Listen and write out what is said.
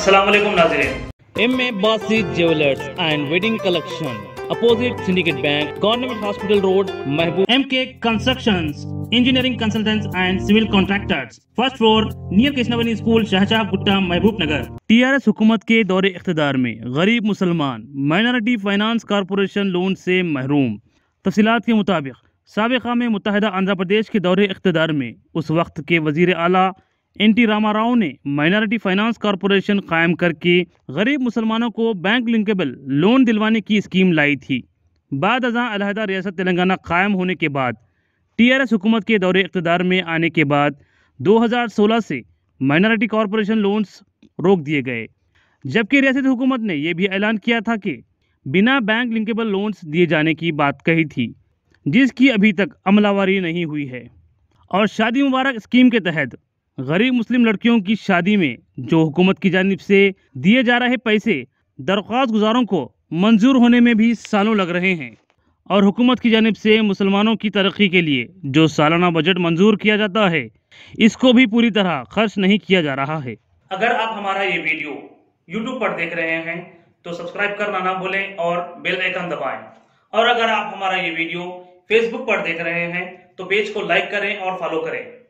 Aslam Nazreen M A Basit jewellers and wedding collection opposite Syndicate Bank government hospital road Mahboob M K construction engineering consultants and civil contractors first floor near Krishnaveni school Shahjah Gutta Mahbub Nagar T R S हुकूमत के दौरे इकतदार में गरीब मुसलमान minority finance corporation loan से महरूम तफसीत के मुताबिक सबका में मुतहदा आंध्र प्रदेश के दौरे इकतदार में उस वक्त के वजीर अली एन टी रामा राव ने माइनॉरिटी फाइनेंस कॉरपोरेशन कायम करके गरीब मुसलमानों को बैंक लिंकेबल लोन दिलवाने की स्कीम लाई थी बाद अजा अलहदा रियासत तेलंगाना कायम होने के बाद टी आर एस हुकूमत के दौरे इकतदार में आने के बाद 2016 से माइनॉरिटी कॉरपोरेशन लोन्स रोक दिए गए जबकि रियासत हुकूमत ने यह भी ऐलान किया था कि बिना बैंक लिंकेबल लोन्स दिए जाने की बात कही थी जिसकी अभी तक अमलावारी नहीं हुई है और शादी मुबारक स्कीम के तहत गरीब मुस्लिम लड़कियों की शादी में जो हुकूमत की जानब से दिए जा रहे पैसे दरख्वास्त गुजारों को मंजूर होने में भी सालों लग रहे हैं और हुकूमत की जानब से मुसलमानों की तरक्की के लिए जो सालाना बजट मंजूर किया जाता है इसको भी पूरी तरह खर्च नहीं किया जा रहा है अगर आप हमारा ये वीडियो यूट्यूब पर देख रहे हैं तो सब्सक्राइब करना ना भूलें और बेल आइकन दबाएं और अगर आप हमारा ये वीडियो फेसबुक पर देख रहे हैं तो पेज को लाइक करें और फॉलो करें